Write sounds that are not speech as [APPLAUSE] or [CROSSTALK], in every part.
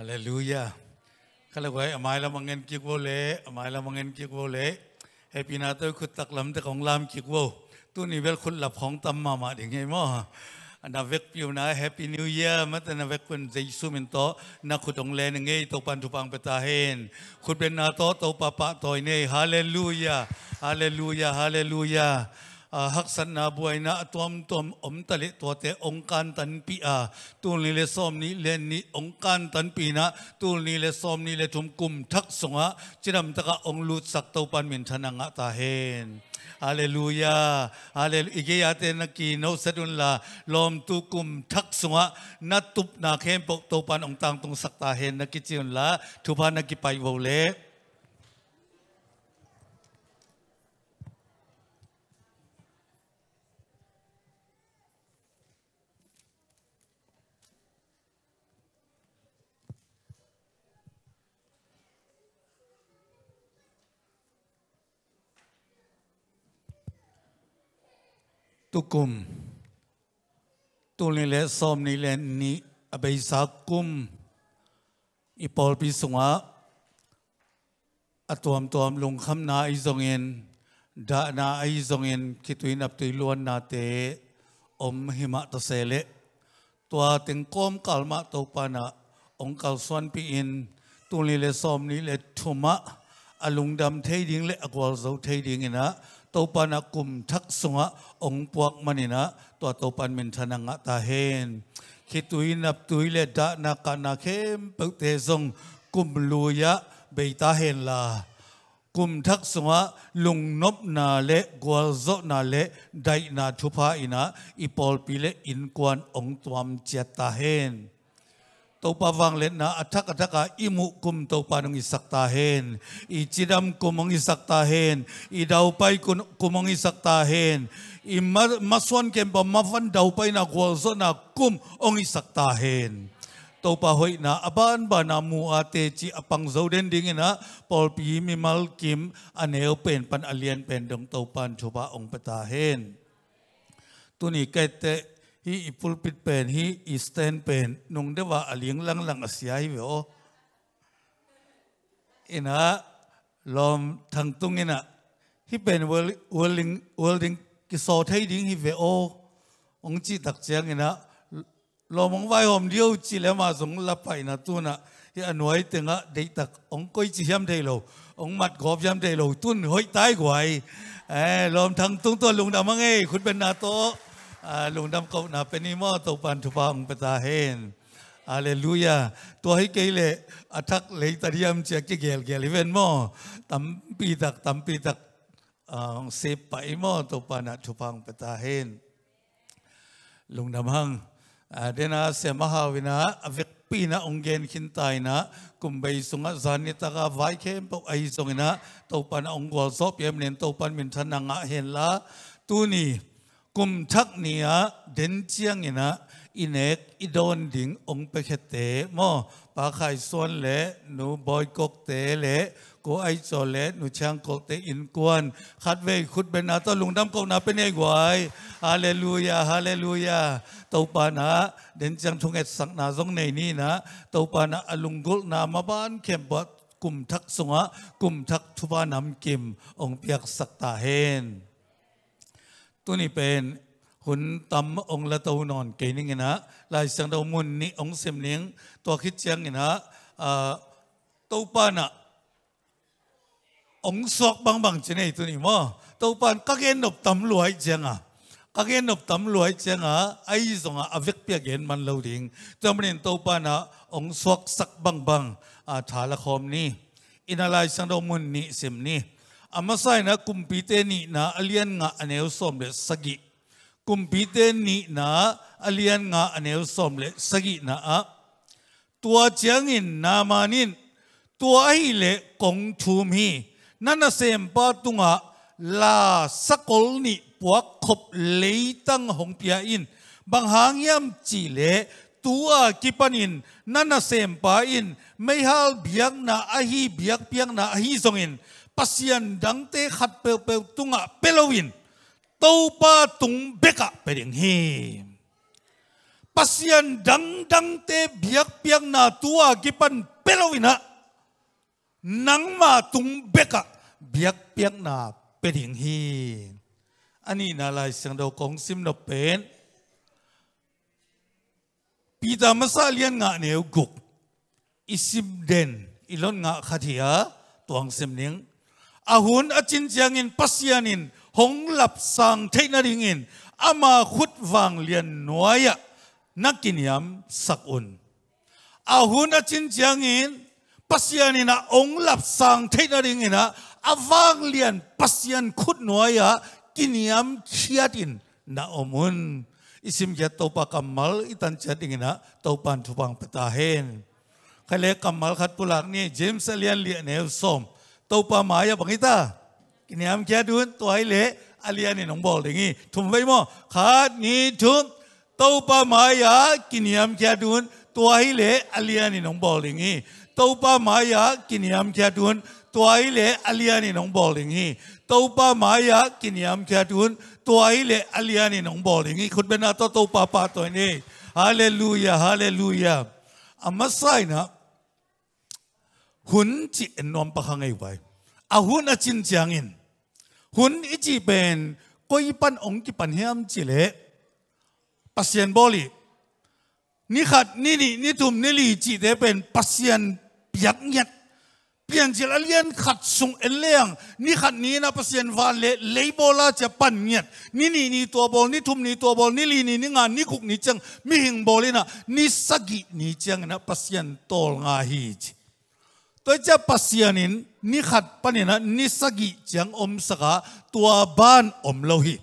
าเลลูยาขลังไว้อมายละมังเงินกิกโวเลอมายละมังเงินกิกโวเลเฮปินาตัวคุดตักลำแต่ของลามกิกโว ตู้นี้เวลคุณหลับของตัมมามาดิ่งไงมอนาเวกพิวนาเฮปินิวเยียมาแต่นาเวกคุณเจสุมินโตนาคุณตรงแลนงไงตัวปันทุปังเปตาเฮนคุณเป็นนาโตตัวปะปะตัวเน่ฮาเลลูยาฮาเลลูยาฮาเลลูยาหักสันนาบวยนะตัวมตวมอมตะเลตัวเตองค์การตันปีอาตูนี่เลสอมนี้เลนนี้องค์การตันปีนะตูนี่เลสอมนี้เลทุมกุมทักสงะจินำตะกะองลูดสักเตาปันมินทนังะตาเฮนฮาเลลูยาฮาเลลูอิเกยาเตนักีโนสดุลลาลอมตุกุมทักสงะนัตุบนาเข้มปกเตาปันองตังตรงสักตาเฮนนักกิจิลลาทุพานักกิไปโวเลุกุมตุลิเลสอมนิเลนี่อเบยสักุมอีปอลปิสุงะอตวมตวมลงคำนาไอจงเงินดานาไอจงเงินคิดวินับตุยลวนนาเตอมหิมะตเซเลตัวถึงกอมกลมาตุปานะองค์กลสวนพินตุลิเลสอมนิเลทุมะอลุงดำเทดิงเลอกวาลเซเทดิงนะ tàu pan à cùng thắc sung à ông buộc mani na tua tàu pan mình thân ngã ta hen khi tui nạp tui lệ đã na cả na khem bậc thế sung cùng luya bây ta hen la cùng thắc sung à lùng nộp na le qua rõ na le đại na thupa ina ipol pile in quan ông tuam chết ta hen Taupavang let na atak ataka imu kum taupanong isaktahin. Ichidam kumong isaktahin. Idawpay kumong isaktahin. Imaswan kempa mafan dawpay na kwalso na kum ong isaktahin tau pahoy na aban ba na mu ate chi apang zau den ding na pol pi mi kim aneo pen pan alien pen dong tau pan ong patahen tuni kete ฮีอิปุลปิดเป็นฮีอิสเตนเป็นนุงเดว่าอลียงลังลังอาเัียเวออินะลมทางตุงีินะฮีเป็นเวลลิงเวลิงกิโซไทยดิงฮีเวอ องจีตักเจียงินะลมองไว้หอมเดียวจีเลมาสงลับไปนะตัวนะฮีอันไวยตึงอะเด็กตักองก้อยจีย้ำได้โลองมัดกอบย้ำได้โลตุ้นห้อยตายกวยเออลมทางตุงตัวลุงดำมังเอ้คุณเป็นนาโตลุงดำกบนะเป็นนิมอตปันทุพังปตาเฮนอาเลลูยาตัวให้เกลเอัทักเลยตรียมเจ้ากเกลเกลิเวนมอตัมปีตักตัมปีตักเสพไปมอตปันทุพังปตาเฮนลุงดำหังเดนาเสมหาวินาเวกปีนะองเกนขินตายนะกุมไปสุงะสานิตกาไวเข้มปกไอสงนะตปันองกวาซอบเยมเนนตปันมินทนังะเห็นละตูนีกุมทักเนียเด่นเจียงนะอินเอกอิโดนดิงองเปเคเตมอปาไข่ส่วนเละหนูบอยกกเตเละกูไอโซเละหนูช่างกกเตอินกวนคัดเวคุดเป็นนาตลุงดำกงนาเป็นไอไไวฮาเลลูยาฮาเลลูยาตปานะเด่นเจียงทงเอ็ดสังนาทรงในนี่นะตปานะอลุงกุลนามาบ้านเข็มบดกุมทักสงะกุมทักทุบานำกิมองเปียกสักตาเฮนตัวนี้เป็นหุนตำองละตนอนเกนิงนะลายสังดามุนนี่องเสมเนียงตัวคิดเชียงนะต้าปานะองสอกบางบางชนิดตัวนี้มั้งต้าปานก็เกนอบตำรวยเจงอ่ะก็เกนอบตำรวยเจงอ่ะไอ้สงอ่ะอวิกเปียกเงินมันเลวดิ่งจำเป็นต้าปานะองสอกสักบางบางอาถาละคมนี่อินาลายสังดามุนนี่เสมนี่ ama sai na kumpite ni na alian nga aneu som le sagi kumpite ni na alian nga aneu som le sagi na a tua chiang in na manin tua hi le kong thum hi nana sem pa tunga la sakol ni puak khop leitang hong pia in bang hang yam chi le tua kipanin nana sem pa in meihal biang na ahi biak piang na ahi zongin pasian dang te khat pe pe tunga pelowin pa tung beka peding he pasian dang dang te biak piak na tua gipan pelowina nang ma tung beka biak piak na peding he ani na lai sang do kong sim no pen pita masalian nga neu guk isim den ilon nga khathia tuang sim ning ahun achin chiangin pasianin hong lap sang theina ringin ama khut wang lian noya nakiniam sakun ahun achin chiangin pasianin a ong lap sang theina ringin a awang lian pasian khut noya kiniam khiatin na omun isim ya topa kamal itan chating na topan thupang patahen khale kamal khat pulak ni james alian lian ne som ตัวปามายาบังิตากินยามแค่ดูนตัวไอเละอาลียนี่น้องบอกอยงี้ทุ่มไปมั่วขาดนี้ทุ่มตัวปามายากินยามแค่ดูนตัวไอเละอาลียนี่น้องบอกอยงี้ตัวปามายากินยามแค่ดูนตัวไอเละอาลียนี่น้องบอกอยงี้ตัวปามายากินยามแค่ดูนตัวไอเละอาลียนี่น้องบอกอยงี้คุณเป็นอาตัตัวปาปาตัวนี้ฮาเลลูยาฮาเลลูยาอามาไซนะหุ่นจีนนอมปะขังไงไว้อาหุ่นอาจินจางอินหุ่นอีจีเป็นก้อยปันองค์ปันเฮียมจีเล่ปัสเซียนบอลีนี่ขัดนี่นี่นี่ทุ่มนี่ลีจีเดเป็นปัสเซียนยักเงียดเปลี่ยนจีละเลียนขัดสุงเอเลียงนี่ขัดนี้นะปัสเซียนวานเล่เลยโบลาจะปันเงียดนี่นี่นี่ตัวบอลนี่ทุ่มนี่ตัวบอลนี่ลีนี่นี่งานนี่คุกนี่จังมีหิงบอลีนะนี่สกินี่จังนะปัสเซียนตอลงาฮีจี Keja pasianin ni khat panina ni sagi jang om saka tua ban om lohi.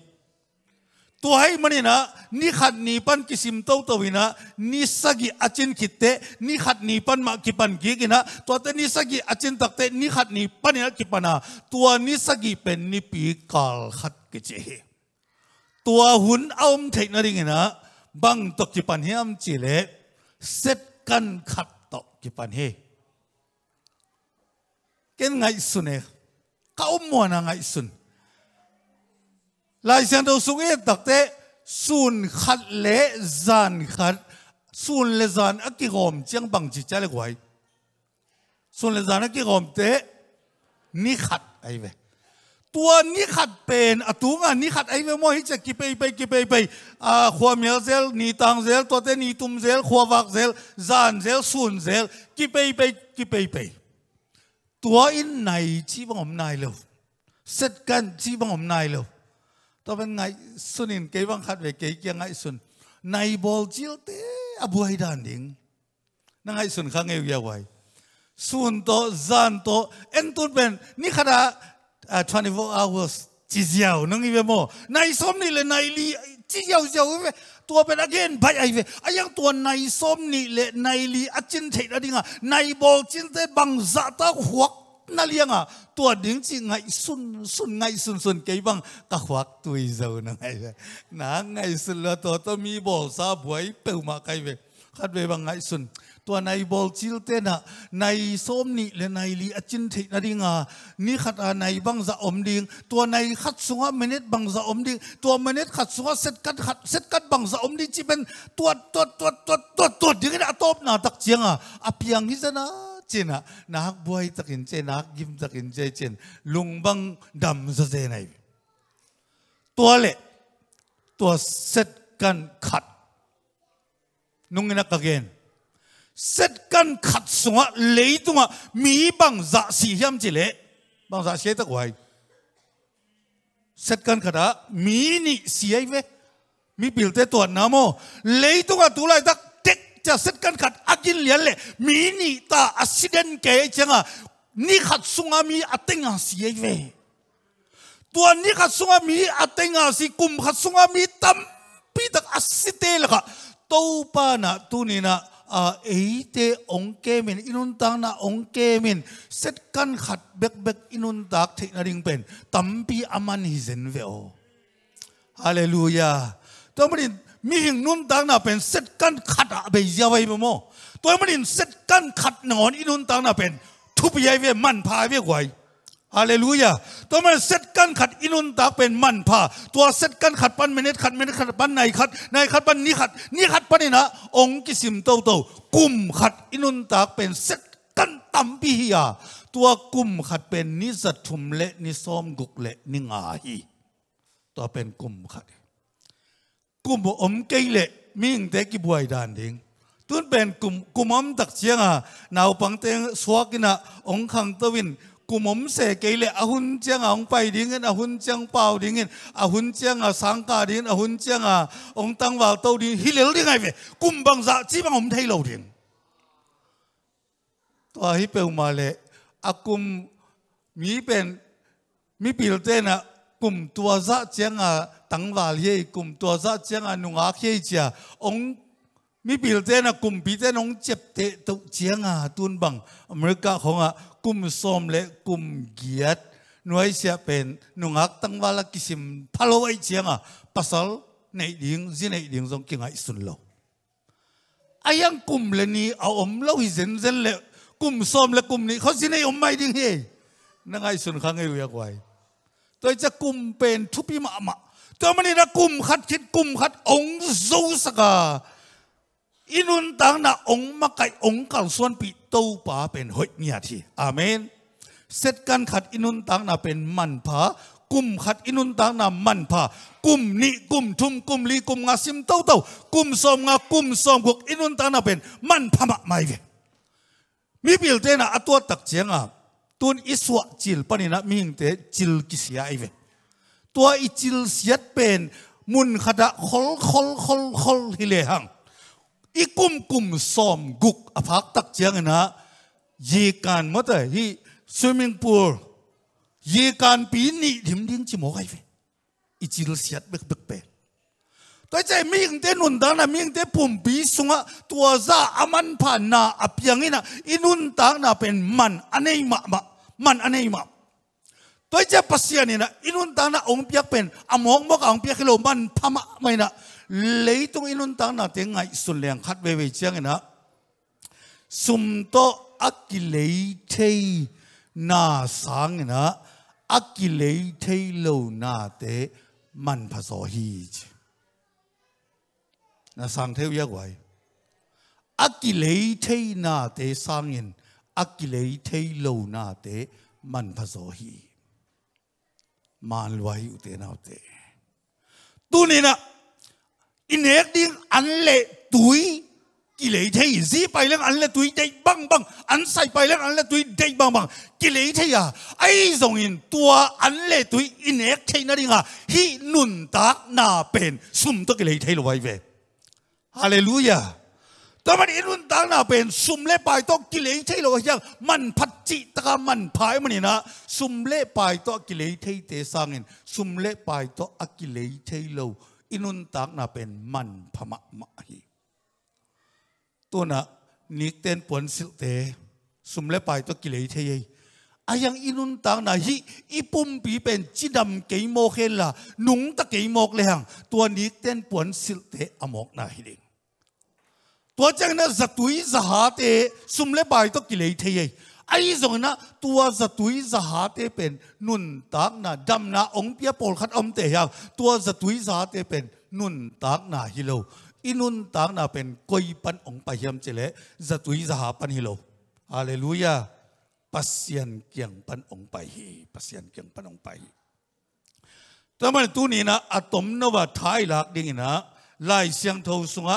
Tuhai manina ni khat ni pan kisim tau tawina ni sagi acin kite ni khat ni pan mak kipan gigina tuate ni sagi acin takte ni khat ni pan kipana tua ni sagi pen ni pi kal khat kecehe. Tua hun aum thei ringina bang tok kipan hiam chile set kan khat kipan he. ken ngai sune ka mo na ngai sun lai sian do sungi takte sun khat le zan khat sun le zan akigom chiang bang chi chale gwai sun le zan akigom te ni khat ai ve ตัวนี้ขัดเป็นอตุงอ่ะนี่ขัดไอ้เมื่อที่จะกิไปไปกิไปไปอ่าขวามเยลเซลนีตังเซลตัวเตนีตุมเซลขวาวักเซลจานเซลซุนเซลกิไปไปกิไปไปตัวอินไหนชีบังอมนายเลวเสร็จกันชีบังอมนายเลวตอนเป็นไงสุนินเกี่ยงขัดเวเกี่ยงไงสุนนายบอลจิลเตอบุไฮดานิงนั่งไงสุนข้างเอวยาวไว้สุนโตจานโตเอ็นตุนเป็นนี่ขณะ24 hours จีเจียวนั่งอีเวโมนายสมนี่เลยนายลีจีเจียวเจียวตัวเป็นอเกนไปไอเวไอยังตัวในสมนี่เลในลีอจินเทดอดิงอ่ะในบอลจินเตบังจาตาหวกนั่นเลียงอ่ะตัวดิ้งจิงไงสุนสุนไงสุนสุนเกี่ยบังตะหวกตุยเจ้านังไงเวนังไงสุนละตัวต้องมีบอลซาบวยเปิลมาไกเวขัดเวบังไงสุนตัวในบอลจิลเตนะในส้มนี่และในลีอจินทินาดิงานี่ขัดในบังจะอมดิงตัวในขัดสุขะเมเนตบังจะอมดิงตัวเมเนตขัดสุงะเซตกัดขัดเซตกัดบังจะอมดิงจีเป็นตัวตัวตัวตัวตัวตัวดิกงนะตบนาตักเจียงอ่ะอภิยังฮิจนะจนะนักบวยตักินเจนักยิมตักินเจเจนลุงบังดำจะเจไหนตัวเละตัวเซตกันขัดนุ่งนักเกณฑ์ set kan khat sunga leitunga mi bang za si hiam chi le bang za si ta wai set kan khada mi ni si ai ve mi pilte to na mo leitunga tu lai tak tek cha set kan khat agin lian le mi ni ta accident ke changa ni khat sunga mi atenga si ai ve tua ni khat sunga mi atenga si kum khat sunga mi tam pi tak asite la ka to pa na tu ni na อาเอเตองเกมินอินุนตังนาองเกมินเซตกันขัดเบกเบกอินุนตักเทนาริงเป็นตัมปีอามันฮิเซนเวอฮาเลลูยาตัวมันินมีหิงนุนตังนาเป็นเซตกันขัดอาเบียไว้เมโมตัวมันินเซตกันขัดนอนอินุนตังนาเป็นทุบยายเวมันพาเวกไว้ฮาเลลูยาตัวมันเซตกันขัดอินุนตากเป็นมันผาตัวเซตกันขัดปันเมเนตขัดเมเนตขัดปันในขัด ในขัดปันนี้ขัด นี้ขัดปันนี่นะองค์กิสิมเต้าเต้ากุมขัดอินุนตากเป็นเซตกันตัมพิฮิยาตัวกุมขัดเป็นนิสัตถุมเละนิซอมกุกเละนิงาฮีตัวเป็นกุมขัด กุมอมเกเละมิ่งเตกิบวยดานดิงตุนเป็นกุมกุมอมตักเชียงอ่ะนาวปังเตงสวกินะ องค์ขังตวิน kumom se kele ahun à chang à, à ang pai ding en ahun chang pau ding en ahun chang a sang ka ding ahun chang a ong tang vào tâu ding hilel ding ai ve kum bang za chi bang om thei lo ding to hi pe ma le akum mi pen mi pil te na kum tua za chang a tang vào ye kum tua za dạ chang a nung a khie cha ong mi bil te na kum pi te nong chep te to chiang a tun bang america khong a kum som le kum giat nuai sia pen nungak tang wala kisim phalo ai chiang a pasal nei ding zin nei ding zong king ai sun lo ayang kum le ni a om lo hi zen zen le kum som le kum ni kho zin nei om mai ding he na ngai sun khang ei ruya kwai tôi sẽ cùng pen thúc bí mạ mạ tôi mới đi ra cùng khát chết cùng khát ống sắc อินุนตังนาองมะไกองกันส่วนปีโตปาเป็นหอยเนียที่อามน เสร็จการขัดอินุนตังนาเป็นมันผากุมขัดอินุนตังนา มันผากุมนี่กุมทุมกุมลีกุมงาซิมเต้าเต้ากุมซอมงากุมซอมกุกอินุนตังนาเป็นมันผามะไม่เวมีเปลเตนะตัวตักเจงอ่ะตุนอิสวะจิลปนินะมิงเตจิลกิสยาเวตัวอิจิลเสียดเป็นมุนขัดะคอลคอลคอลคอลฮิเลหังอีกุมกุมสอมกุกอภักตักเจียงนะยีการมาแต่ที่สวิมมิ่งพูลยีการปีนี้ดิมดิ้งจิโมไกเวอีจิลเสียดเบกเบกเปตัวใจมีงเตนุนดานะมีงเตปุ่มปีสุงะตัวซาอามันผ่านนาอภิยังนะอินุนตางนาเป็นมันอันนี้มะมะมันอันนี้มะตัวใจปัสยานี่นะอินุนตางนะองเปียกเป็นอมองบอกองเปียกโลมันพมะไม่นะ lấy leitung inun ta na tiếng ngay sun leng khát ve ve chiang na sum to akilei thei na sang na akilei thei lâu na te man pha so hi na sang theo ya wai akilei thei na te sang in akilei thei lâu na te man pha so hi man lwai u te na te tu ni na อินเอ็ดดิ้งอันเล่ตุย กิเลสเทียซีไปเล่งอันเล่ตุยได้บังบังอันใส่ไปเล่งอันเล่ตุยได้บังบังกิเลสเทียไอ้ส่งินตัวอันเล่ตุยอินเอ็ดใทีนั่นเองอ่ะฮีนุนตากนาเป็นสุ่มตัวกิเลสเทียลอยไปฮาเลลูยาตอนนี้นุนตากนาเป็นสุ่มเล่ไปตัวกิเลสเทียลอยยังมันพัจจิตกามันพายมันนี่นะสุ่มเล่ไปตัวกิเลสเทียเตสังเงินสุ่มเล่ไปตัวอกิเลสเทียลอย inun tak na pen man phama ma hi tu na ni ten pon sil te sum le pai to kilei the ye ayang inun tak na hi ipum pi pen chidam ke mo khen la nung ta ke mok le hang tu ni ten pon sil te amok na hi ding tu chang na zatui zahate sum le pai to kilei the ye ไอ้สงนะตัวสตุยสหาเตเป็นนุ่นตักนะดำนะองเปียโปลขัดอมเตียวตัวสตุยสหาเตเป็นนุ่นตักนะฮิโลอินุนตักนะเป็นกอยปันองไปเฮียมเจเลสตุยสหาปันฮิโลฮาเลลูยาปัสยันเกียงปันองไปฮีปัสยันเกียงปันองไปแต่มัตัวนี้นะอะตอมนวะาทายหลักดิ่งนะไล่เสียงเทาสุงะ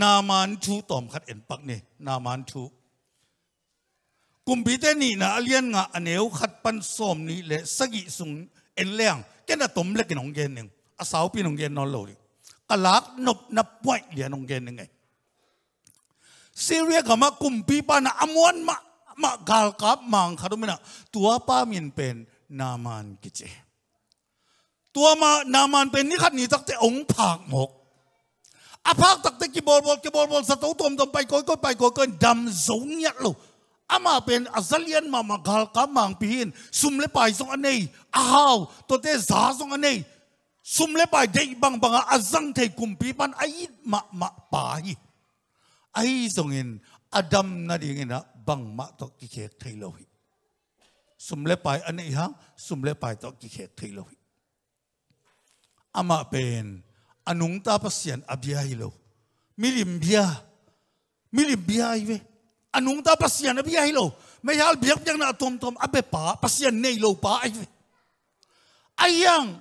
นามันชูตอมขัดเอ็นปักเนี่ยนามันชูุมพิเตนีนะเลียนงะอเนวขัดปันสมนี่เละสกิสุงเอ็นเลียงแค่น่ะตมเล็กนองเกนหนึ่งอาสาวพี่นองเกนนอนโหลดิกะลักนบนับป่วยเลียนองเกนึ่งไงซีเรียกมากุมพีปานะอมวนมามากาลกับมังคารุมินะตัวป้ามินเป็นนามันกิเจตัวมานามันเป็นนี่ขัดนี่ตักแต่องผากหมกอาภาคตักแต่กีบอลบอลกีบอลบอลสตูตมตมไปก้อยก้อยไปก้อยก้อยดำสูงยัดลูก ama pen azalian ma magal ka mang pihin sumle pai song anei ahaw to te za song anei sumle pai dei bang bang azang thei kumpi pan ai ma ma pai ai song in adam na ding na bang ma to ki khek thei lo hi sumle pai anei ha sumle pai to ki khek thei lo hi ama pen anung ta pasian abia hi lo milim bia milim bia i ve anung ta pasian abi hi lo mai hal biak biak na tom tom abe pa pasian nei lo pa ai ayang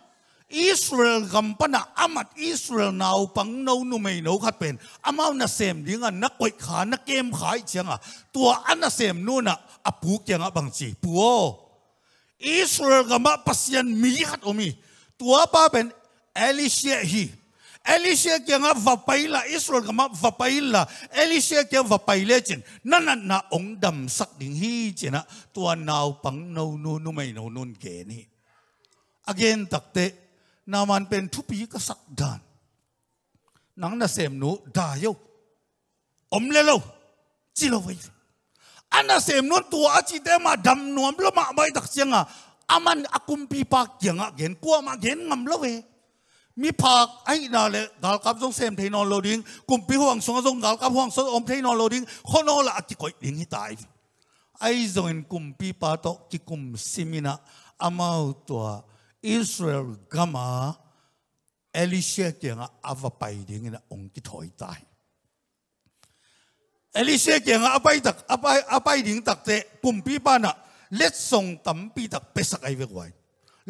Israel na amat Israel nau pang no nu mei no khat pen amau na sem nga na koi kha na kem khai changa tua ana sem nu na apu kyanga bang chi puo Israel gamba pasian mi hat omi tua pa ben Elisha hi Elisha kia nga vapai Israel kama vapai la Elisha kia vapai le chin na na na ong dam sak ding hi china tua nao pang no nu nu mai no nun ke ni again takte naman pen thupi ka sak dan nang na sem nu da yo om le lo chi lo vai ana sem nu tua chi te ma dam nuam lo à ma mai tak chianga aman akumpi pak kianga gen kwa ma gen ngam lo we mi phak ai na le gal kap jong sem thein on loading kum pi huang song jong gal kap huang so om thein on loading khono la ti koi ding hi tai ai jong in kum pi pa to ki kum simina amau to israel gama elisha tianga ava pai ding na ong thoi tai elisha tianga apai tak apai apai ding tak te kum pi pa na let song tam pi tak pesak ai ve kwai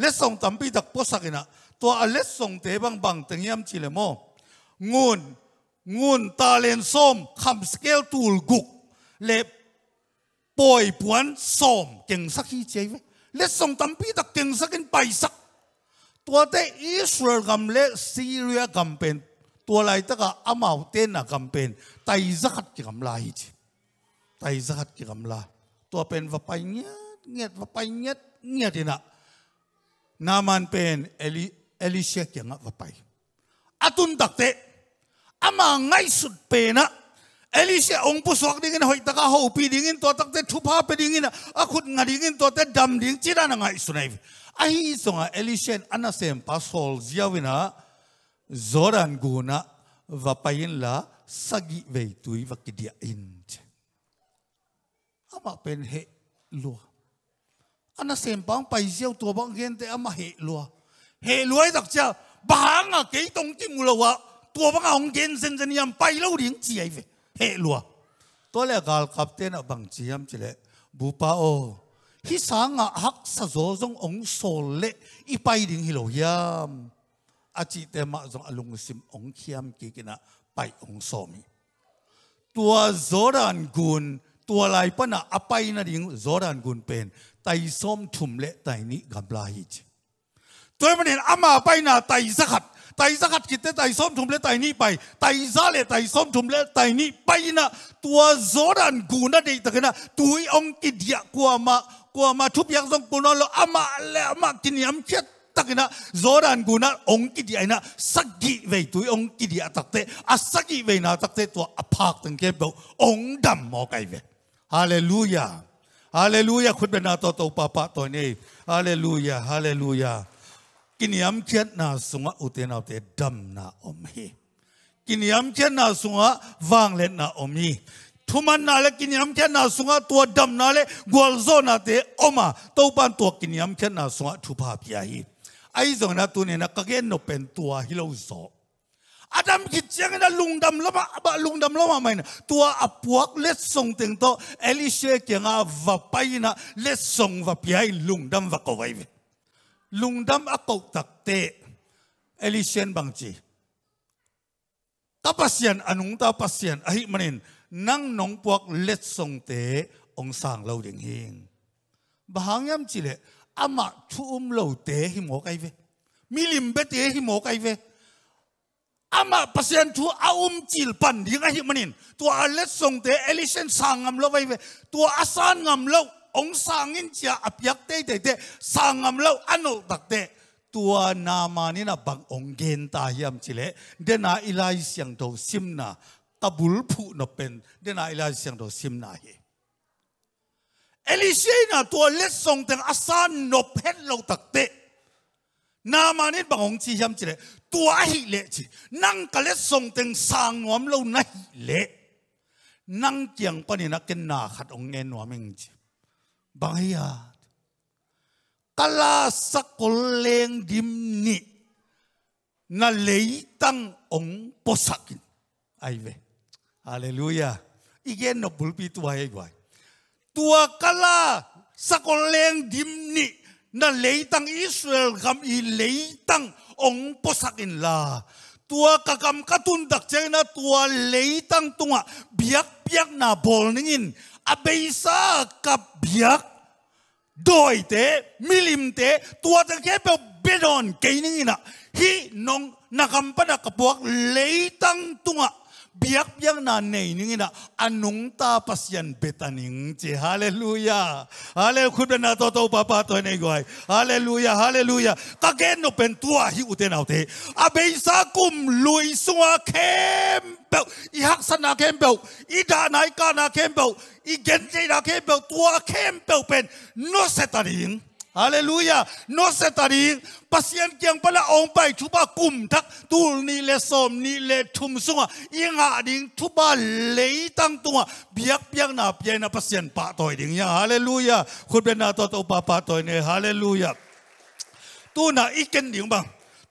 let song tam pi tak posak ina ตัวอเลสส่งเตบังบังตังยำจิเลโมงูนงูนตาเลนส้มคำสเกลตูลกุกเล็บป่วยปวนส้มเก่งสักที่เจ๊เลสส่งตัมพีตักเก่งสักกินไปสักตัวเตอิสราเอลกำเลซีเรียกำเป็นตัวไรตะกะอามาเตนอะกำเป็นไตสักกิกำลายจีไตสักกิกำลาตัวเป็นวไปเงียดเงียดวไปเงียดเงียดเนะนามันเป็นเอลิ Elisha kia ngạ vật bay. Atun đặc tệ, ama ngay sụt bề na, Elisha ông bố soạc đi ngân hội taka hậu bì đi ngân tòa tắc tệ thup hạp đi ngân, a khut ngạ đi ngân tòa tệ đầm đi ngân chira na ngay sụt này. Ahi songa Elisha anna sem Pasol, sol ziawina, zoran guna và payin la sagi về túi và kidia in. Ama pen hệ lua. Anna sem pa ang paiziaw tua bang gente ama hệ lua. เฮลวยดอกเจ้าบางอะเกี่ตรงที่มุลวะตัวบังองเกนเซนจะนี่มไปเล่าเรียงจีไอเฮลัวตัวเล็กกับเต้นบางจียมจีเลบุปาโอฮิสังอะฮักสะโจงองโซเลอีไปดิ้งฮิโลยามอาจิเตมะจงอลุงซิมองเขียมกีกินะไปองโซมีตัวโจรันกุนตัวลายปะน่ะอไปนั่นเองโจรันกุนเป็นไต่ส้มถุ่มเละไต่นิ้กำลาฮิจตัวมันเห็นอามาไปนาไตสกัดไตสกัดกิตไตส้มชุมเลไตนี่ไปไตซาเลไตส้มชุมเลไตนี่ไปนะตัวโซดันกูนะเด็กตะกันนะตัวองกิดยากัวมากัวมาทุบยักษ์ทรงกูนอโลอามาและอามากินยำเช็ดตะกันนะโซดันกูนะองกิดยะนะสักกิเวตัวองกิดยาตักเตอสักกิเวนะตักเตตัวอภากตังเก็บองดำหมอไกเวฮาเลลูยาฮาเลลูยาคุณเป็นนาโตโตปาปะตัวนี้ฮาเลลูยาฮาเลลูยา kiniam chết na sunga utena te đâm na omhi kiniam chết na sunga vang lên na omhi thuman na le kiniam chết na sunga tua đâm na le gwalzo na te oma tàu ban tua kiniam chết na sunga thupa pia hi ai zong na tu ne na kage no pen tua hilo zo Adam ki chang na lungdam lama ba lungdam lama main na tua apuak let song teng to elisha elishe kenga vapaina let song lung vapiai lungdam vai Lung lungdam ako takte elisen bangchi kapasian anung ta pasian ahi manin nang nong puak let song te ông sang lâu lo ding hing bahangyam chile ama thu um lâu te hi mo kai ve milim be te hi mo kai ve ama pasian thu aum chil pan ding ahi manin tu a let song te elisen sangam lo vai ve tu asan ngam lâu ông sang in chia tay tay te te sangam lo ano tak tay tua nama ni na bang ong gen ta yam chile dena ilai siang do simna kabul phu no pen na ilai siang do na hi elise na tua let song teng asan no phet lo tak te nama ni bang ong chi yam chile tua hi le chi nang ka let song teng sang nuam lo na hi le nang kiang pani na ken na khat ong ngen nuam ing chi bayad. Kala sa kuleng gimni na leitang ong posakin. Aywe. Haleluya. Igen no bulpi tuwai guai. Tua kala sa kuleng dimni na leitang Israel gam ileitang ong posakin la tua kakam katundak na tua leitang tunga biak biak na bol ningin abay sa kabiak doite milimte tua ta ke pe bedon keining ina hi nong nakampa na kapuak leitang tunga biak biak na nei ning na anung ta pasian betaning che hallelujah hallelujah khud na to to papa to nei goi hallelujah hallelujah ka gen no pen tua hi uten autte a be sa kum lui suwa kem bel i hak san na kem bel i da nai ka na kem bel i gen che na kem bel tua kem bel pen no setaring ฮาเลลูยาโนเซตารีปัสยันเกียงปละองไปทุบกุมทักตูนี่เลสอมนี่เลทุมสุงอิงาดิงทุบะเลยตั้งตัวเบียกเบียกนาเบียนาปัสยันปะต่อยดิงยางฮาเลลูยาคุณเป็นนาตัวตัวปะปะต่อยเนี่ยฮาเลลูยาตูน่ะอีกเกนดิงบัง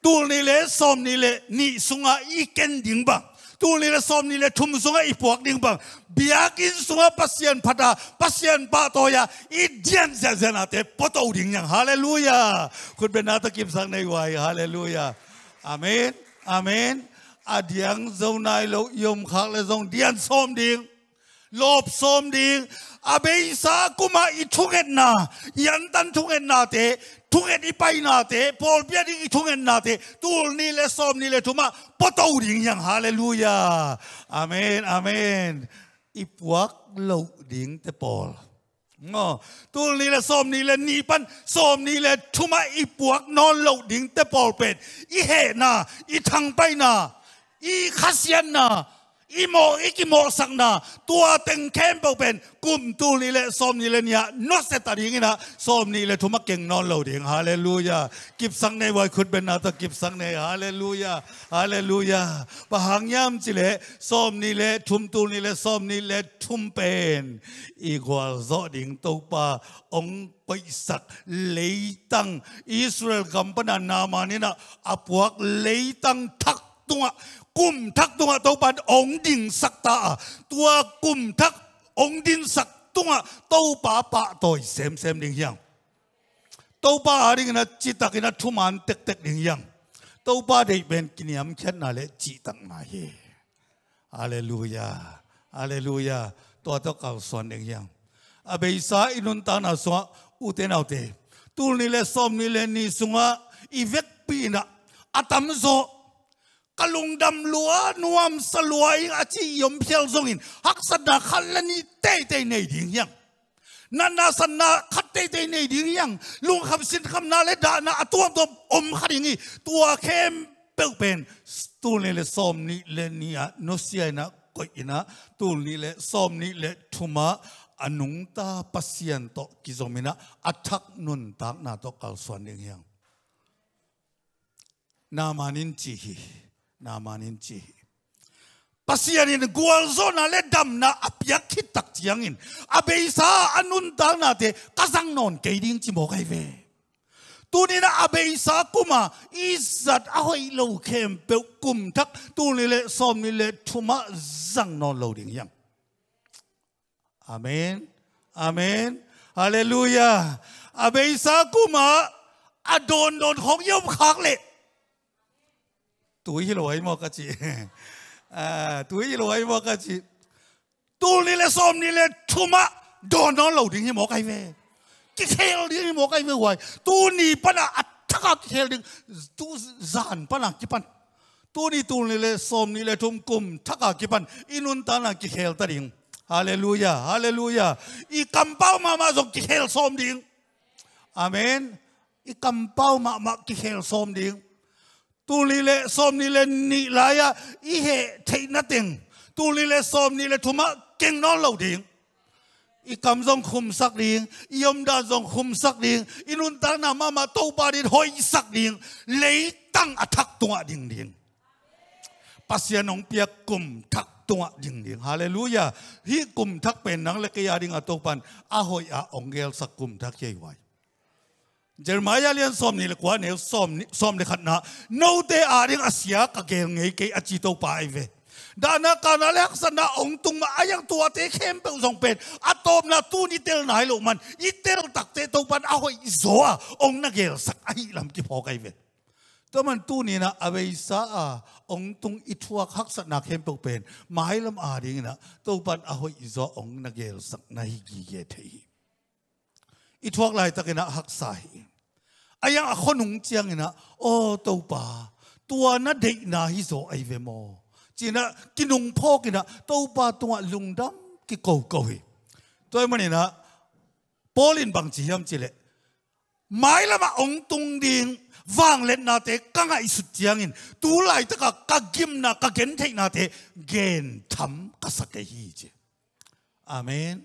ตูนี่เลสอมนี่เลนี่สุงาอีกเกนดิงบังตูนีละสมนี่เลยทุ่มสงไอีพวกนิ่งบังเบียกินสงปัสเซียนพัตาปัสเซียนปะตัวยาอีเดียนเซเซนาเตปตดิ่งยังฮาเลลูยาคุณเป็นนาตะกิมสังในวัยฮาเลลูยาอาเมนอาเมนอดียงเจ้านายโลกยมคักและทรงเดียนสมดิ่งลบสมดิงอาเบยสากุมาอิทุเงินนา ยันตันทุเงินนาเตทุเงินอีไปนาเตพอลเปียดิอิทุเงินนาเตตูนี่เลสอมนี่เลทุมาปตูดิงยังฮาเลลูยาอาเมนอาเมน อีพวกโลดิงเตปอลงอตูนี่เลสอมนี่เลนีปันส้มนี่เลทุมาอีปวกนอนเลาดิ่งเตปอลเป็ดอีเหนา อีทังไปนา อีคาเซียนนาอีโม อีกีโมสังนา ตัวเต็งเข้มเปเป็นกุมตูนี่แหละสมนี่เลยเนี่ยนอสเซตัดิ้งนะสมนี่เลยทุมกเก่งนอนเหล่าเดียงฮาเลลูยา กิบสังในวัยคุณเป็นนาตะกิบสังในฮาเลลูยา ฮาเลลูยาปะหังยามจิเลสมนี่เลยทุมตูนี่เหละสมนี่เลยทุมเป็น อีกว่าจอดิ่งตกปา องไปสักเลยตั้งอิสราเอลกัมปนานามานี่นะอพวกเลยตั้งทักตัวกุมทักตัวตัวปันองดิ่งสักตาตัวกุมทักองดิ่งสักตัวตัวป่าป่าตัวเซมเซมดิ่งยังตัวป่าดิ่งนะจิตตะกินะทุมันเต็กเต็กดิ่งยังตัวป่าได้เป็นกินยำเช่นนั่นแหละจิตตังนาเฮอาเลลูยาอาเลลูยาตัวตัวเก่าสอนดิ่งยังอาเบย์สาอินุนตานาสวะอุเทนเอาเตตูนี่แหละสมนี่แหละนี่สุงะอีเวกปีนะอาตัมโซกลุงดำลัวนวมสลวยอาชียมเพียลทรงอินฮักสดาขันลนีเตเตในดิ่งยังนันนาสนาคัดเตเตในดิ่งยังลุงคำสินคำนาเลดานาตัวตัวอมขัดอย่างนี้ตัวเข้มเปิลเป็นตูนี่เลยสอมนี่เลนี่อะนเสียนะก็อินะตูนี่เลยสอมนี่เลยทุมาอนุงตาปัสยันโตกิจมินะอัทักนุนตักนาโตกัลสวนดิ่งยังนามานินจีฮี na manin chi pasianin gual zona le dam na apiak khit tak chiangin abeisa anun dal na te kasang non keiding chi mo kai ve tu ni na abeisa kuma izat ahoi hoi lo khem pe kum thak tu ni le som ni le thuma zang non lo ding yang amen amen hallelujah abeisa kuma adon don khong yom khak le ุยหลวยมอกจิตุยหลวยมอกจิตูนี่เลส้มนี่เลทุมะโดนน้องเหล่าดิ้งหมอกไอเวกิเทลดิ้งหมอกไอเวไหวตูนี่ปะนะอัตกากิเทลดิ้งตูจานปะนะกิปันตูนี่ตูนี่เลส้มนี่เลทุมกุมทักกากิปัน อินุนตานากิเทลตัดิ้งฮาเลลูยา ฮาเลลูยา อีกัมปาวมามาจงกิเทลส้มดิ้งอเมนอีกัมปาวมามากิเทลส้มดิ้งตูลีเลซอมนี่เลนิลายะอีเหทีนัดเองตูลีเลซอมนี่เลทุมะเก่งน้องเหล่าดิงอีกคำทรงคุมสักดิงอียมดาทรงคุมสักดิงอินุนตานามามาโตปาดินหอยสักดิงเลยตั้งอัทฐตัวดิงดิงภาษาหนองเปียกกุมทักตัวดิงดิงฮาเลลูยาฮีกุมทักเป็นนังเลกยาดิงอัตุปันอาหอยอาองเกลสักกุมทักใจไวจอมายาเลียนซอมนี่ละกว่เนวซอมซอมเลขันนะนูเตอาริงอาเซียกเกงเงยเกอจิตโตปาเวดานาการาเล็กสนาองตุงมาอายังตัวเตเข้มเป็นองเป็นอะตอมนาตูนิเตลไหนลูกมันอิเตลตักเตโตปันอาไว้จัวองนาเกลสักไอ้ลำกีพอไกเวตัวมันตูนี่นะอเวิสาองตุงอิทวักฮักสนาเข้มเป็นไม้ลำอาดิงนะโตปันอาไว้จัวองนาเกลสักนายกีเกทีอีทวกลายตะกินะหักใส่อายังอคนุงเจียงนะโอ้ตัวป่าตัวนัดเด็กนาฮิโซไอเวโมจีนะกินุงพ่อกินะตัวป่าตัวลุงดำกิโกโกเฮตัวมันนี่นะโปลินบังจียมจีเละหมายละมาองตุงดิงว่างเล่นนาเตกังไอสุดเจียงอินตัวลายตะกะกักกิมนะกักเกนเทนาเตเกนทำกัสเกฮีเจอาเมน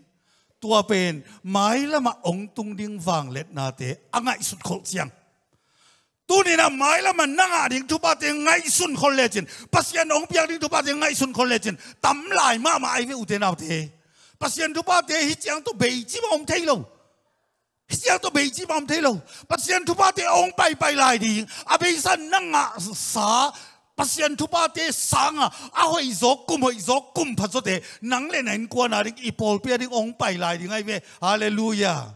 tua pen mai lama ong tung ding wang let na te angai sut khol chiang tu ni na mai lama nanga ding thu ba te ngai sun khol le chin pasien ong piang ding thu ba te ngai sun khol le chin tam lai ma ma ai ve u te nau te pasien thu ba te hi chiang tu bei chi ma om thei lo hi chiang tu bei chi ma om thei lo pasien thu ba te ong pai pai lai ding a bei san nanga sa pasien thu ba te sanga a hoi zo kum hoi zo kum pha zo te nang le nen kwa na ring ipol pe ring ong pai lai ding ai ve hallelujah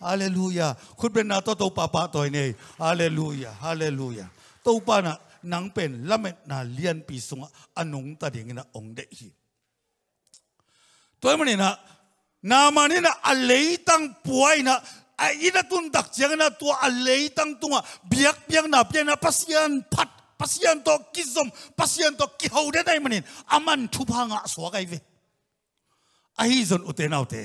hallelujah khut ben na to to pa pa toy nei hallelujah hallelujah to pa na nang pen lamet na lian pi sunga anung ta ding na ong de hi toy mani na na mani na a lei tang puai na a ina tun dak chiang na tu a lei tang tunga biak biak na pian na pasien phat pasian to kizom pasian to ki hode dai manin aman thupa nga so kai ve ahi zon uten autte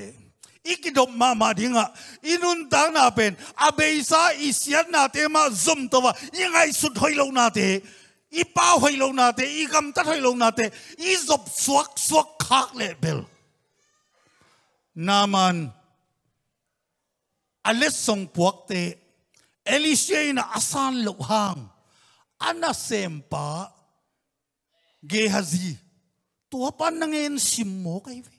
ikidom mama ma dinga inun ta na pen abeisa isian na te ma zum to wa ingai sut hoilo na te i pa hoilo na te i gam ta hoilo na te i zop suak suak khak le bel naman ales song puak te elisian asan lo hang ana sempa gehazi tua pan nangen simmo kai ve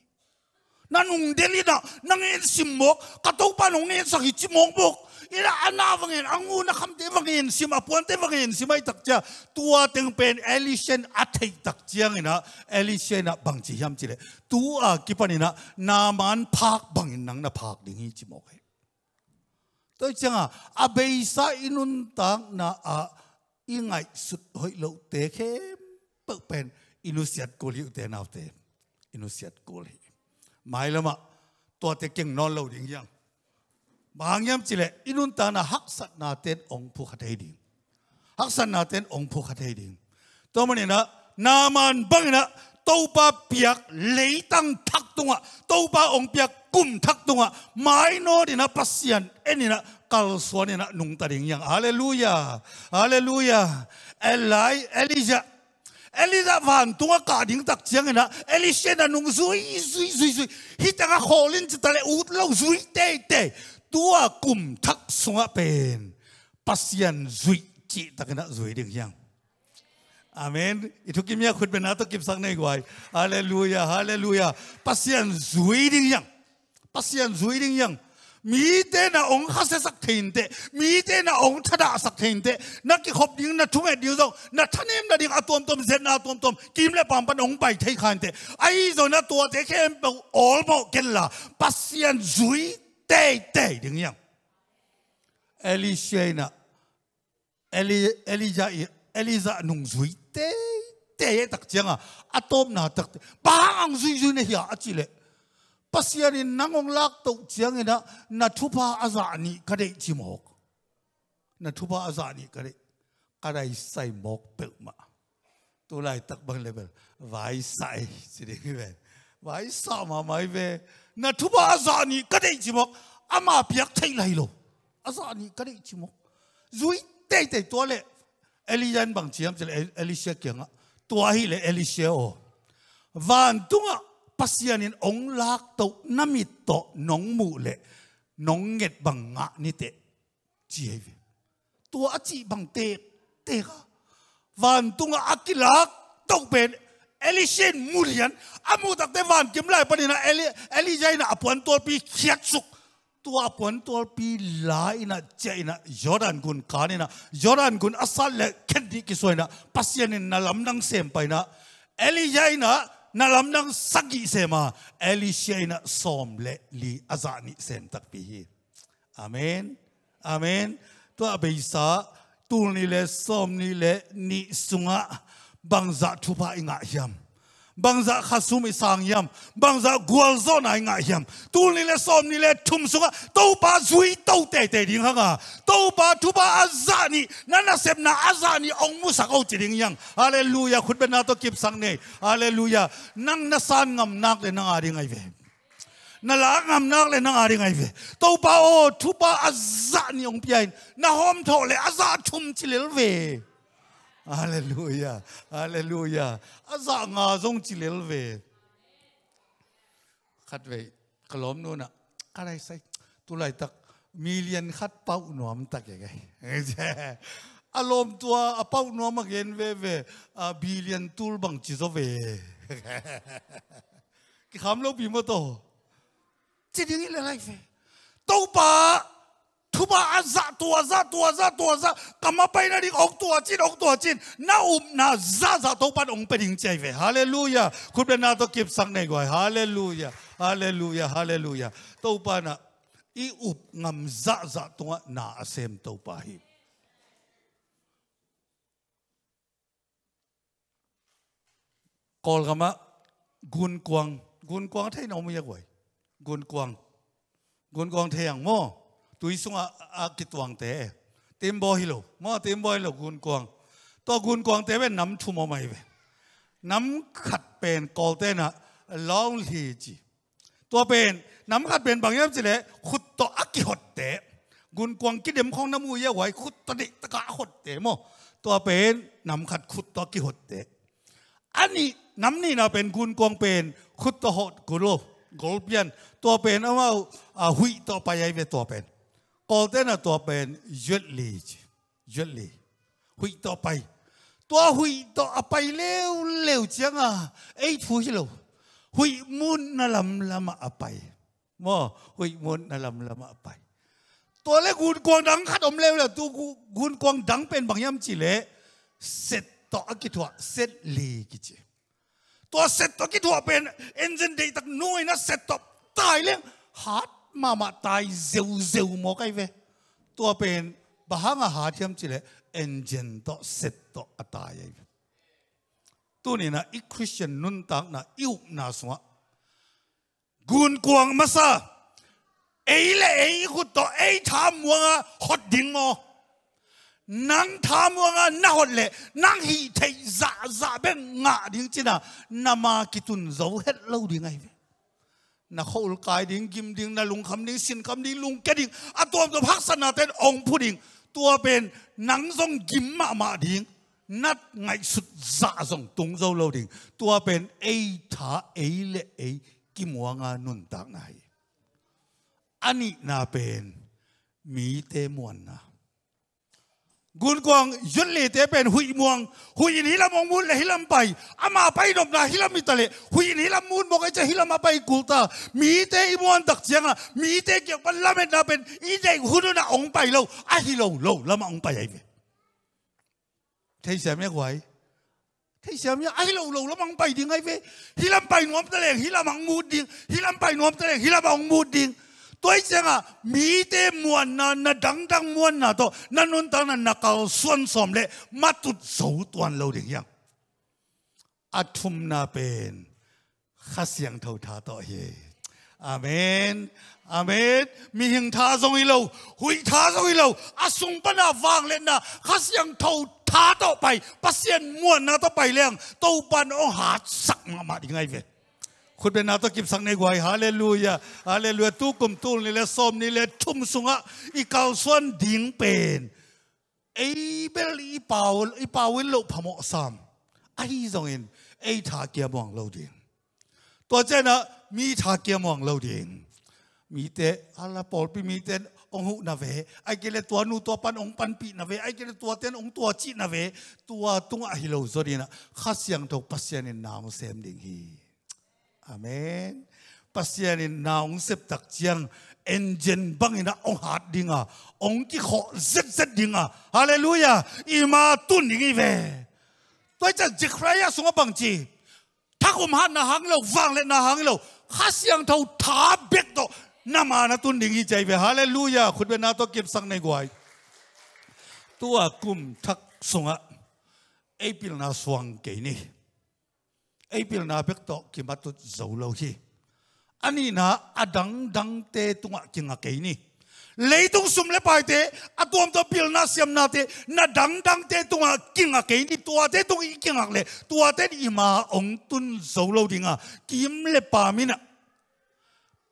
nanung delida nangen simmo katau pan nangen sakhi chimong bok ila ana wangen angu na kham te wangen sim apuan te wangen simai takcha tua teng pen elisen athei tak chiang ina elisen a bang chi yam chile tu a kipanina naman phak bangin nang na phak dingi chimok kai tôi chẳng à, à inun tang na à อีไงสุดหอยโลเตเข้มเปิกเป็นอินุเสียดกูลิวเตนาวเตอินุเสียดกูลิหมายละมะตัวเตเก่งนอนเราดิ่งยังบางยามจิเลอินุนตานะฮักสัตนาเตนองผู้ขัดให้ดิ่งฮักสัตนาเตนองผู้ขัดให้ดิ่งตัวมันนี่นะนามันบังนะ tàu ba biếc lấy tăng thắc tung ạ tàu ba ông biếc kum thak tunga mai no dina pasian enina kal na nung taring yang haleluya haleluya elai elija Elisa van tunga ka ding tak chiang ina elisha na nung zui zui zui zui hi ta ka kholin chi tale ut lo zui te te tua kum thak sunga pen pasian zui chi takina zui ding yang Amen. Itu kimia khut benata kip sang nei guai. hallelujah, hallelujah, Pasian zui ding yang pasian zui ding yang mi te na ong kha se sak thein te mi te na ong thada sak thein te na ki khop ding na thung e diu zo na thanem na ding atom tom zen na atom tom kim le pam pan ong pai thei khan te ai zo na to te khem all mo ken la pasian zui te te ding yang Elisha na Eli Elijah Eliza nung zui te te tak chiang a atom na tak te ba ang zui zui ne hi a le pasianin nangong lak to chiang ina na thupa aza ni kare chimok na thupa aza ni kare karai sai mok pelma tu lai tak bang level vai sai sire ve vai sa ma mai ve na thupa aza ni kare chimok ama piak thai lai lo aza ni kare chimok zui te te to le elian bang chiam chel elisia kyanga tua hi le elisia o van tunga pasian in ong lak to namit to nong mu le nong nget bang nga ni te chi hevi tu a chi bang te te ka van tunga akilak to ben elisin mulian amu tak te van kim lai pani na eli eli jai na apuan tol pi khiat suk tu apuan tol pi la ina che ina jordan gun kanina jordan gun asal le kendi ki soina pasian in na lam nang sem paina eli jai na nang sagi sema elishya ina somle li azani sem takpihi. Amen. Amen. Tu abeisa tu nile som nile ni sunga bangza thupa inga yam. bangza khasum isang yam bangza gwal zon ai nga yam tul ni le som ni le thum sunga to pa zui to te te ding hanga to pa thu pa azani nana sep na azani ong mu sak au tiring yang hallelujah khut na to kip sang ne hallelujah nang na san ngam nak le na ari ngai ve na la ngam nak le na ari ngai ve to pa o thu pa azani ong pian na hom tho le aza thum chilel ve Hallelujah. Hallelujah. A à, dạ ngà dông chỉ lel về. Khát về kalom nu na. Cái này say. Tu lại tắc million khát bao nuam tắc cái cái. Alom tua a bao nuam again về về a à, billion tool bằng chỉ số về. [LAUGHS] Cái khám lâu bì mất tổ. Chỉ đứng lại lại về. Tâu bà. ทุบอาซาตัวซาตัวซาตัวซากำมาไปนั่นออกตัวจินออกตัวจินน้าอุมน้าซาซาตัวปันองเป็นหิงใจเวฮาเลลูยาคุณเป็นนาตัวเก็บสังในกวยฮาเลลูยาฮาเลลูยาฮาเลลูยาตัวปานะอีอุบงำซาซาตัวน้าเซมตัวปาฮิกอลกามะกุนกวงกุนกวงเทยนเองม่ยกไวกุนกวงกุนกวงเทียงโม่ตุยสุงอากิตวังเตะเต็มบ่อิโล มอเต็มบ่อหโลกุนกวง ตัวกุนกวงเตะเป็นน้ำชุ่มอกม่เวน้ำขัดเป็นกอเตนะลองลีจีตัวเป็นน้ำขัดเป็นบางอย่างสิเลยขุดตัวอักขิหดเตะ กุนกวงกิเดมของน้ำมูเยไหวขุดตัวี้ตะกะหดเตะมอ ตัวเป็นน้ำขัดขุดตัวกิหดเตะอันนี้น้ำนี่นะเป็นกุนกวงเป็นขุดตัวหดกุโลกอลเปียน ตัวเป็นเอาว่าหุยตัวไปยัยเนตัวเป็นกอลเทนตัวเป็นยุดลียุดลีหุยต่อไป ตัวหุยต่อไปเร็วเร็วจังอ่ะไอ้ทุยเลวหุยมุนนั่นลำลำอ่ะไปมอหุยมุนนั่นลำลำอ่ะไป ตัวเล็กหุนกวางดังขัดอมเลวเลยตัวหุ่นกวางดังเป็นบางยามจีเล่เสร็จต่อกิจวัตรเสร็จลีกิจตัวเสร็จต่อกิจวัตรเป็นเอ็นจินเดย์ตักน้อยนะเสร็จต่อตายเลยฮาร์ด mà mà tai zeu zeu mò cái về tua pen bà hang à hà thiam chỉ là engine to set to atai ấy tu ni na i Christian nun tak na iu na swa gun kuang masa ei le ei ku to ei tham wanga hot ding mo nang tham wanga na hot le nang hi thei za dạ za dạ ben nga ding china nama kitun zo het lo ding ai นาเขากายดิ่งกิมดิ่งนาลุงคำดิ่งสินคำดิ่งลุงแกดิ่งอะตัวตัวพักสนาเต็นองผู้ดิ่งตัวเป็นหนังทรงกิมมามาดิ่งนัดไงสุดซะทรงตุงเจ้าเราดิ่งตัวเป็นเอถาเอเลเอกิมวงานุนตากไงอันนี้น่าเป็นมีเตมวนนะกุนกวงยุนเลเตเป็นหุยมวงหุยนี้ละมองมูลละฮิลัมไปอามาไปนบนาฮิลัมมิตะเลหุยนี้ละมูลบอกไอ้จะฮิลัมมาไปกูตามีเตอีมวนตักเสียงละมีเตเกี่ยวกับละเม็นาเป็นอีเดหุนนะองไปเราอะฮิโลโลละมาองไปไอ้เวทเสียมยังไหวทเสียมยังไอ้โลโลละมังไปดิงไอ้เวฮิลัมไปนวมตะเลฮิลัมมังมูดดิงฮิลัมไปนวมตะเลฮิลัมมังมูดดิงตัวเองอะมีแต่มวนนะนะดังดังมวนนะตัวนั่นนู่นตอนนั้นนักเอาส่วนสมเลยมาตุดสู้ตัวเราเดียงยังอัทุมนาเป็นข้าเสียงเท่าท่าต่อเฮอาเมนอาเมนมีหิงท่าทรงอีเราหุยท่าทรงอีเราอาสุงปนาวางเล่นนะข้าเสียงเท่าท่าต่อไปปัสเซียนมวนนะต่อไปเรื่องตัวปันองหาสักมามาดีไงเว้คุณเป็นนาตกิบสังในกวยฮาเลลูยาฮาเลลูยาตู้กุมตู้นี่แหละส้มนี่แหละชุ่มสุงะอีกาวส่วนดิ่งเป็นไอ้เบลอีป่าวอีป่าวิโลพมอสามไอ้ังเองไอ้ทาเกียมองเราดิ่งตัวเจ้นะมีทาเกียมองเราดิ่งมีเตอาลาปอลปีมีเตองหุนาเวไอ้เกลตัวนูตัวปันองปันปีนาเวไอ้เกลตัวเต้นองตัวจีนาเวตัวตุงอหิโลอดีนะข้าเสียงถูกพัสเซียนนามเซมดิ่งฮี Amen. Pasian in naung sep tak chiang engine bang ina ong hat dinga ong ki kho zet zet dinga hallelujah ima tun dingi ve toi cha jikhraya sunga bang chi thakum han na hang lo wang le na hang lo khasiang thau tha bek to nama na tun dingi chai ve hallelujah khut be na to kip sang nei gwai tua kum thak sunga april na swang ke ni April na bek to ki matut zo lo hi ani na adang dang te tunga kinga ke ni tung sum le pai te atom to pil na siam na te na dang dang te tunga kinga ke ni tua te tung i kinga le tua te ni ma ong tun zo lo dinga kim le na mina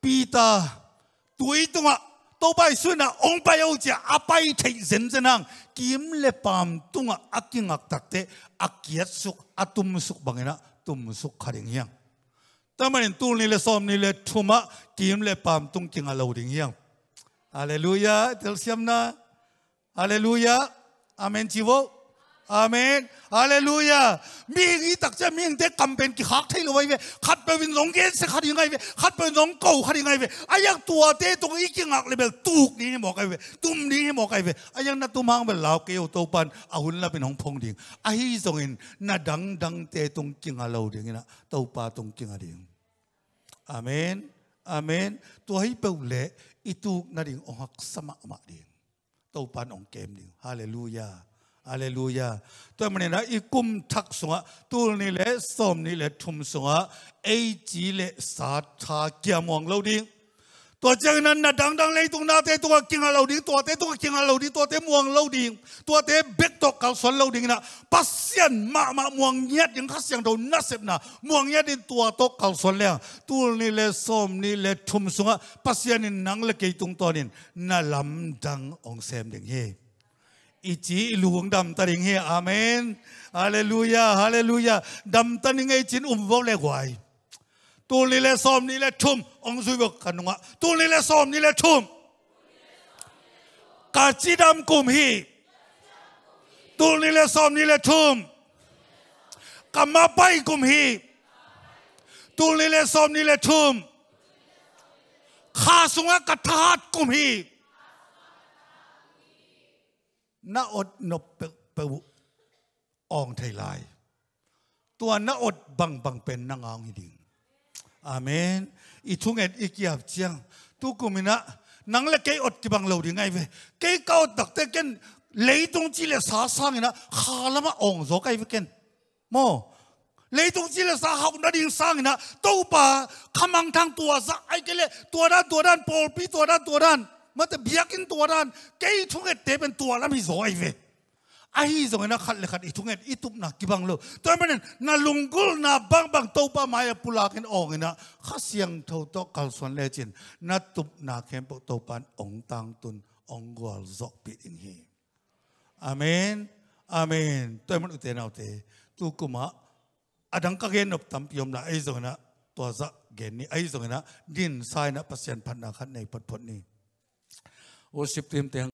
pita tui tunga to bai suna ong pai au cha apai thei zen zenang kim le pam tunga akinga takte akiat suk atum suk bangena ตุ่มสุขขัดิ่งเฮียงแต่มันตูนี่เลยซ้อมนี่เลยทุมะกิมเลยปามตุงกิงอาลาวดิ่งเฮียงอาเลลูยาเทลเซียมนะอาเลลูยาอเมนจิโวอาเมนอาเลลูยามีอย่างนี้ตักจะมีอย่างเด็กกำเป็นกี่ฮักที่รวยเวขัดไปวินสงเกสขัดยังไงเวขัดไปสงเก่าขัดยังไงเวอายังตัวเตะตรงอีกยังหักเลยเบลตุกนี้ให้มอกไอเวตุ้มนี้ให้มอกไอเวอายังนัดตุ้มหางเบลลาวเกี่ยวโตปันอาหุ่นละเป็นของพงดิ่งไอ้สงเงินน่ดดังดังเตะตรงกิ่งอาเรวดิ่งนะโตปาตรงกิ่งอาดิ่งอาเมนอาเมนตัวให้เปลเละอีตุกนัดิ่งอหักสมะมาดิ่งโตปันองเกมดิ่งฮาเลลูยาอาเลลูยาตัวมันนี่ะอีกุมทักสงะตูนี่แหละสมนี่แหละทุมสงะเอจีเละสาธาเกียมองเราดิตัวเจ้านั้นนะดังดังเลยตรงนาเตตัวกิงเราดิตัวเตตัวกิงเราดิตัวเตมวงเราดิตัวเตเบกตกกับสนเราดิงนะพัศสเซียนมามามวงเงียดยังขัดเสียงเรานัเสพนะมวงเงียดในตัวตกกับสนแล้วตัวนี้เลยส้มนี้เลยทุ่มสงะพัศสเซียนนั่งเล็กยตรงตอนนี้น่าลำดังองเซมเดิงเฮอิจิหลวงดำตริงเฮอาเมนฮาเลลูยาฮาเลลูยาดำตันิงไอจินอุ้มวอลเลกวายตูนี่แหละซ้อมนี่แหละชุ่มองซุยบอกขนุงะตูนี่แหละซ้อมนี่แหละชุ่มกาจิดำกุมฮีตูนี่แหละซ้อมนี่แหละชุ่มกามาไปกุมฮีตูนี่แหละซ้อมนี่แหละชุ่มข้าสุงะกระทัดกุมฮีนาอดนบเปวอองไทยลายตัวนาอดบังบังเป็นนางองิดิงอามนอีทุงเอ็ดอีกียบเชียงตุกุมินะนังเละกยอดที่บังเลาดีไงเว้เกยเก้าตักเตกันเลยตรงจีเลสาสรางนะขาละมาองโไกเวกันโมเลยตรงจีเาสาหักนั่นิองสร้างนะตู้ป่าขมังทางตัวสกไอ้เกลตัวด้านตัวด้านโปรปีตัวด้านตัวด้านมัแต่เบียกินตัวด้านเกยทุกเอ็ดเตเป็นตัวแล้วมีโอยเวไอ้สรงนอ้นขัดเลยขัดอีทุกเอ็ดอีทุกนักกีบังโลตัวมันนั่นนาลุงกุลนับังบังตัวปะมาอพุลากินองเนะข้าเสียงเท่าโตกัลส่วนเลจินนบตุบนกเข้มปตัวปันองตังตุนองกอลจอกปิดอินเฮอเมนอเมนตัวมันอุเทนเอาเตตุกุมะอดังกะเกนอบตัมพิยมนะไอ้สรงนอ้นตัวจะเกนนี่ไอ้สรงนั้นดินทรายนะเปอร์เซ็นต์พันนาคันในปัดพดนี่ worship to Him,